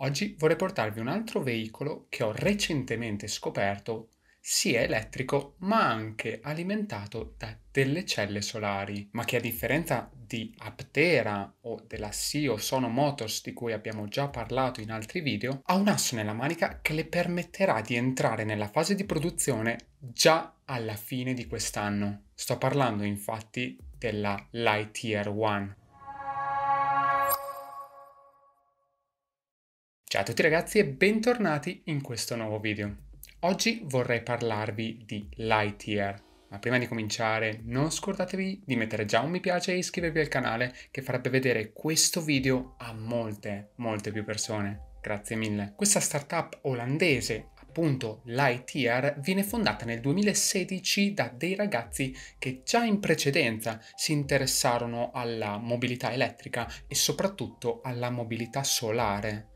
Oggi vorrei portarvi un altro veicolo che ho recentemente scoperto sia elettrico ma anche alimentato da delle celle solari, ma che a differenza di Aptera o della SIO Sono Motors di cui abbiamo già parlato in altri video, ha un asso nella manica che le permetterà di entrare nella fase di produzione già alla fine di quest'anno. Sto parlando infatti della Lightyear One Ciao a tutti ragazzi e bentornati in questo nuovo video. Oggi vorrei parlarvi di Lightyear, ma prima di cominciare non scordatevi di mettere già un mi piace e iscrivervi al canale che farebbe vedere questo video a molte, molte più persone. Grazie mille. Questa startup olandese appunto Lightyear viene fondata nel 2016 da dei ragazzi che già in precedenza si interessarono alla mobilità elettrica e soprattutto alla mobilità solare.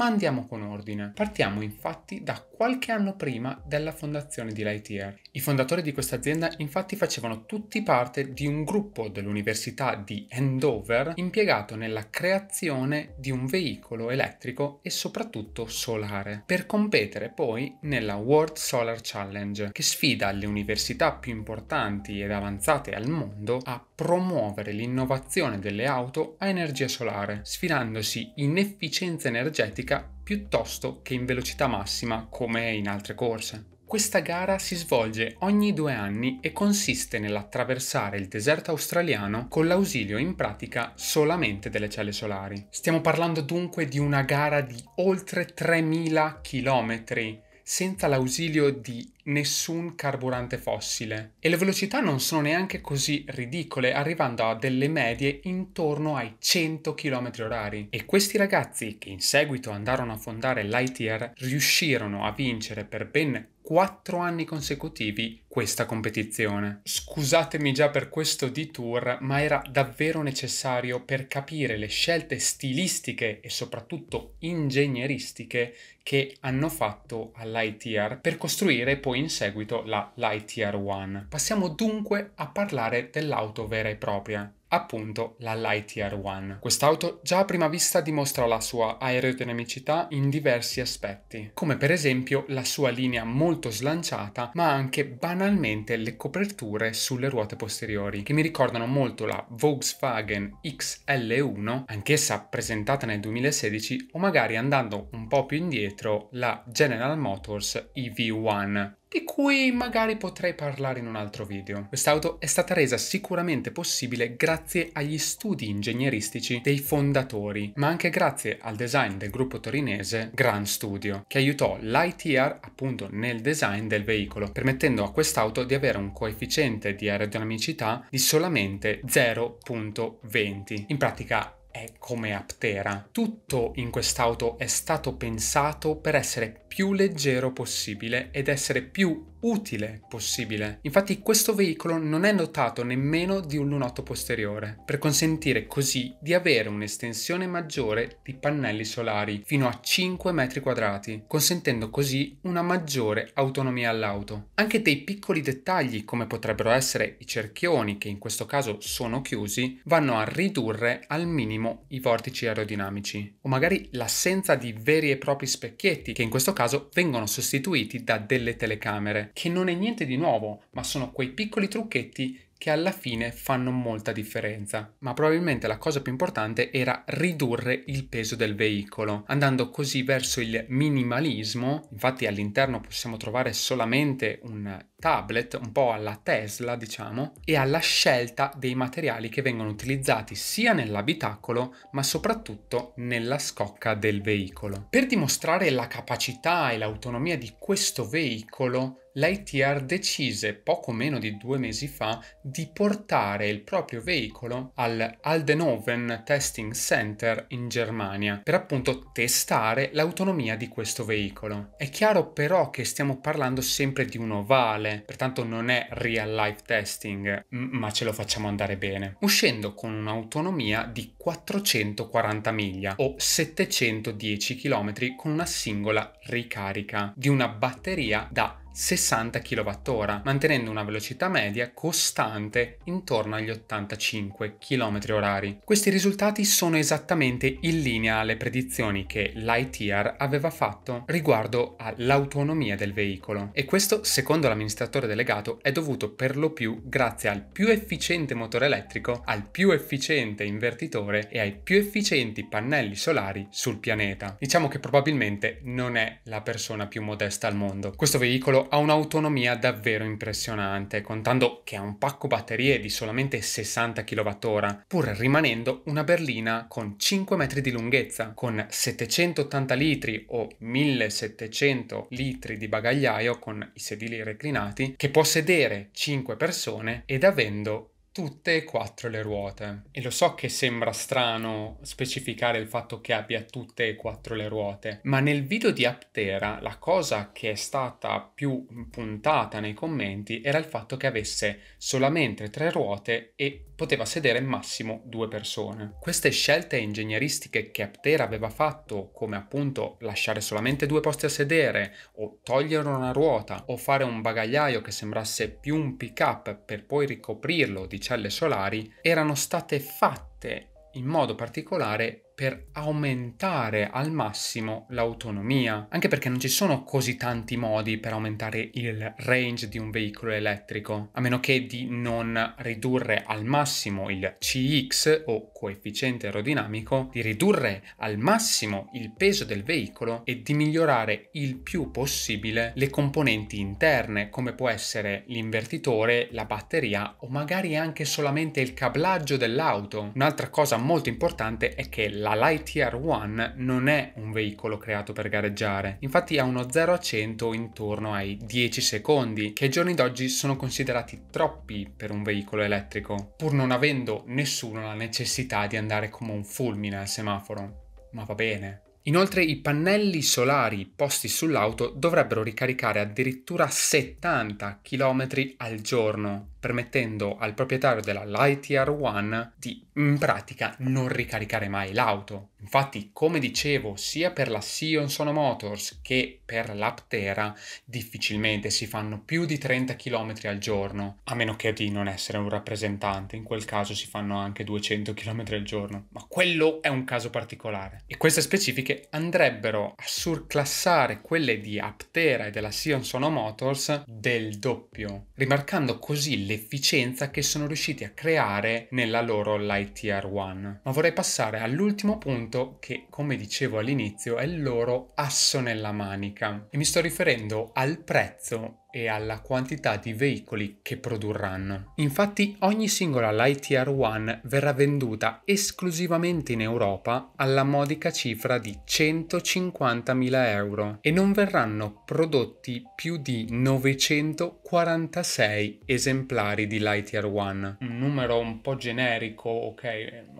Ma andiamo con ordine. Partiamo infatti da qualche anno prima della fondazione di Lightyear. I fondatori di questa azienda infatti facevano tutti parte di un gruppo dell'Università di Andover impiegato nella creazione di un veicolo elettrico e soprattutto solare, per competere poi nella World Solar Challenge, che sfida le università più importanti ed avanzate al mondo a promuovere l'innovazione delle auto a energia solare, sfidandosi in efficienza energetica piuttosto che in velocità massima come in altre corse. Questa gara si svolge ogni due anni e consiste nell'attraversare il deserto australiano con l'ausilio in pratica solamente delle celle solari. Stiamo parlando dunque di una gara di oltre 3.000 km senza l'ausilio di nessun carburante fossile e le velocità non sono neanche così ridicole arrivando a delle medie intorno ai 100 km h e questi ragazzi che in seguito andarono a fondare l'ITR riuscirono a vincere per ben quattro anni consecutivi questa competizione. Scusatemi già per questo detour, ma era davvero necessario per capire le scelte stilistiche e soprattutto ingegneristiche che hanno fatto all'ITR per costruire poi in seguito la Lightyear One. Passiamo dunque a parlare dell'auto vera e propria appunto la Lightyear One. Quest'auto già a prima vista dimostra la sua aerodinamicità in diversi aspetti, come per esempio la sua linea molto slanciata, ma anche banalmente le coperture sulle ruote posteriori, che mi ricordano molto la Volkswagen XL1, anch'essa presentata nel 2016, o magari andando un po' più indietro la General Motors EV1, di cui magari potrei parlare in un altro video. Quest'auto è stata resa sicuramente possibile grazie agli studi ingegneristici dei fondatori, ma anche grazie al design del gruppo torinese Gran Studio, che aiutò l'ITR appunto nel design del veicolo, permettendo a quest'auto di avere un coefficiente di aerodinamicità di solamente 0.20. In pratica è come Aptera. Tutto in quest'auto è stato pensato per essere più leggero possibile ed essere più utile possibile. Infatti questo veicolo non è dotato nemmeno di un lunotto posteriore, per consentire così di avere un'estensione maggiore di pannelli solari fino a 5 metri quadrati, consentendo così una maggiore autonomia all'auto. Anche dei piccoli dettagli come potrebbero essere i cerchioni, che in questo caso sono chiusi, vanno a ridurre al minimo i vortici aerodinamici, o magari l'assenza di veri e propri specchietti, che in questo caso vengono sostituiti da delle telecamere che non è niente di nuovo, ma sono quei piccoli trucchetti che alla fine fanno molta differenza. Ma probabilmente la cosa più importante era ridurre il peso del veicolo, andando così verso il minimalismo. Infatti all'interno possiamo trovare solamente un tablet, un po' alla Tesla diciamo, e alla scelta dei materiali che vengono utilizzati sia nell'abitacolo ma soprattutto nella scocca del veicolo. Per dimostrare la capacità e l'autonomia di questo veicolo, l'ITR decise poco meno di due mesi fa di portare il proprio veicolo al Aldenhoven Testing Center in Germania per appunto testare l'autonomia di questo veicolo. È chiaro però che stiamo parlando sempre di un ovale reale, pertanto non è real life testing, ma ce lo facciamo andare bene, uscendo con un'autonomia di 440 miglia o 710 km con una singola ricarica di una batteria da 60 kWh, mantenendo una velocità media costante intorno agli 85 km/h. Questi risultati sono esattamente in linea alle predizioni che l'ITR aveva fatto riguardo all'autonomia del veicolo e questo, secondo l'amministratore delegato, è dovuto per lo più grazie al più efficiente motore elettrico, al più efficiente invertitore manovre e ai più efficienti pannelli solari sul pianeta. Diciamo che probabilmente non è la persona più modesta al mondo. Questo veicolo ha un'autonomia davvero impressionante, contando che ha un pacco batterie di solamente 60 kWh, pur rimanendo una berlina con 5 metri di lunghezza, con 780 litri o 1700 litri di bagagliaio con i sedili reclinati, che può sedere 5 persone ed avendo tutte e quattro le ruote. E lo so che sembra strano specificare il fatto che abbia tutte e quattro le ruote, ma nel video di Aptera la cosa che è stata più puntata nei commenti era il fatto che avesse solamente tre ruote e poteva sedere massimo due persone. Queste scelte ingegneristiche che Aptera aveva fatto, come appunto lasciare solamente due posti a sedere, o togliere una ruota, o fare un bagagliaio che sembrasse più un pick-up per poi ricoprirlo di celle solari, erano state fatte in modo particolare per aumentare al massimo l'autonomia, anche perché non ci sono così tanti modi per aumentare il range di un veicolo elettrico, a meno che di non ridurre al massimo il CX o coefficiente aerodinamico, di ridurre al massimo il peso del veicolo e di migliorare il più possibile le componenti interne, come può essere l'invertitore, la batteria o magari anche solamente il cablaggio dell'auto. Un'altra cosa molto importante è che la la Lightyear One non è un veicolo creato per gareggiare, infatti ha uno 0 a 100 intorno ai 10 secondi, che ai giorni d'oggi sono considerati troppi per un veicolo elettrico, pur non avendo nessuno la necessità di andare come un fulmine al semaforo. Ma va bene. Inoltre i pannelli solari posti sull'auto dovrebbero ricaricare addirittura 70 km al giorno, permettendo al proprietario della Lightyear One di in pratica non ricaricare mai l'auto. Infatti, come dicevo, sia per la Sion Sono Motors che per l'Aptera difficilmente si fanno più di 30 km al giorno, a meno che di non essere un rappresentante, in quel caso si fanno anche 200 km al giorno, ma quello è un caso particolare. E queste specifiche andrebbero a surclassare quelle di Aptera e della Sion Sono Motors del doppio rimarcando così l'efficienza che sono riusciti a creare nella loro Lightyear One. Ma vorrei passare all'ultimo punto che, come dicevo all'inizio, è il loro asso nella manica e mi sto riferendo al prezzo e alla quantità di veicoli che produrranno. Infatti ogni singola Lightyear One verrà venduta esclusivamente in Europa alla modica cifra di 150.000 euro e non verranno prodotti più di 946 esemplari di Lightyear One. Un numero un po' generico, ok,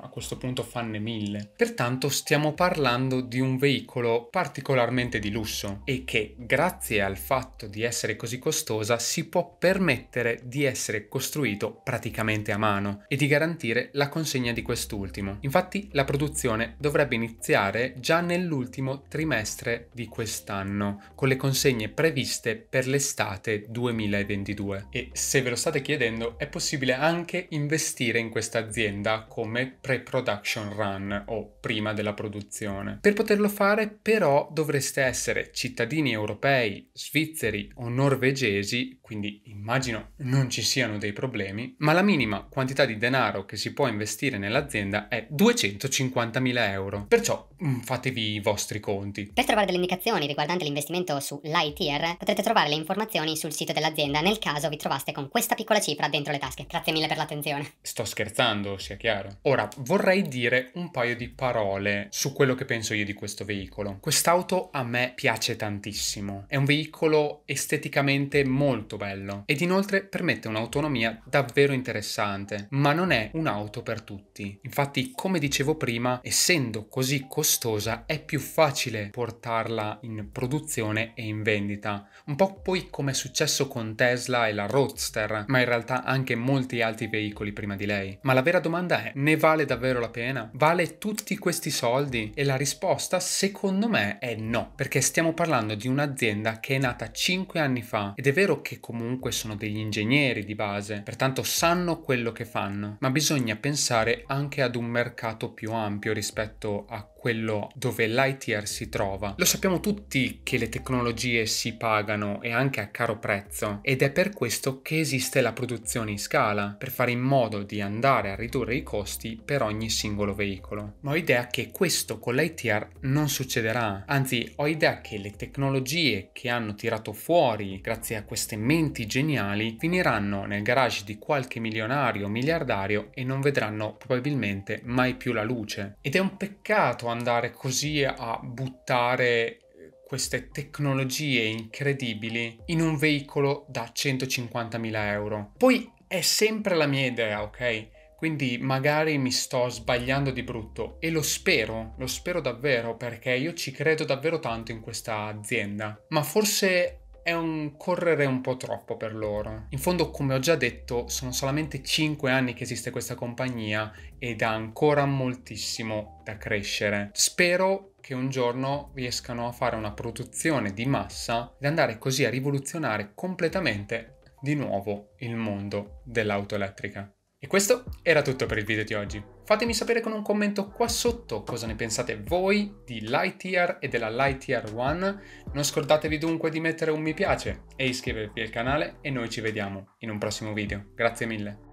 a questo punto fanne mille. Pertanto stiamo parlando di un veicolo particolarmente di lusso e che grazie al fatto di essere così costosa si può permettere di essere costruito praticamente a mano e di garantire la consegna di quest'ultimo. Infatti la produzione dovrebbe iniziare già nell'ultimo trimestre di quest'anno, con le consegne previste per l'estate 2022. E se ve lo state chiedendo, è possibile anche investire in questa azienda come pre-production run o prima della produzione. Per poterlo fare però dovreste essere cittadini europei, svizzeri o norvegesi pregesi, quindi immagino non ci siano dei problemi, ma la minima quantità di denaro che si può investire nell'azienda è 250.000 euro. Perciò mm, fatevi i vostri conti. Per trovare delle indicazioni riguardanti l'investimento su Lightyear, potrete trovare le informazioni sul sito dell'azienda nel caso vi trovaste con questa piccola cifra dentro le tasche. Grazie mille per l'attenzione. Sto scherzando, sia chiaro. Ora vorrei dire un paio di parole su quello che penso io di questo veicolo. Quest'auto a me piace tantissimo. È un veicolo esteticamente veramente molto bello ed inoltre permette un'autonomia davvero interessante, ma non è un'auto per tutti. Infatti, come dicevo prima, essendo così costosa è più facile portarla in produzione e in vendita, un po' poi come è successo con Tesla e la Roadster, ma in realtà anche molti altri veicoli prima di lei. Ma la vera domanda è, ne vale davvero la pena? Vale tutti questi soldi? E la risposta secondo me è no, perché stiamo parlando di un'azienda che è nata 5 anni fa ed è vero che comunque sono degli ingegneri di base, pertanto sanno quello che fanno, ma bisogna pensare anche ad un mercato più ampio rispetto a quello dove Lightyear si trova. Lo sappiamo tutti che le tecnologie si pagano e anche a caro prezzo ed è per questo che esiste la produzione in scala, per fare in modo di andare a ridurre i costi per ogni singolo veicolo. Ma ho idea che questo con Lightyear non succederà, anzi ho idea che le tecnologie che hanno tirato fuori grazie a queste menti geniali finiranno nel garage di qualche milionario o miliardario e non vedranno probabilmente mai più la luce. Ed è un peccato andare così a buttare queste tecnologie incredibili in un veicolo da 150.000 euro. Poi è sempre la mia idea, ok? Quindi magari mi sto sbagliando di brutto e lo spero, lo spero davvero perché io ci credo davvero tanto in questa azienda. Ma forse è un correre un po' troppo per loro. In fondo, come ho già detto, sono solamente 5 anni che esiste questa compagnia ed ha ancora moltissimo da crescere. Spero che un giorno riescano a fare una produzione di massa ed andare così a rivoluzionare completamente di nuovo il mondo dell'auto elettrica. E questo era tutto per il video di oggi. Fatemi sapere con un commento qua sotto cosa ne pensate voi di Lightyear e della Lightyear One. Non scordatevi dunque di mettere un mi piace e iscrivervi al canale e noi ci vediamo in un prossimo video. Grazie mille.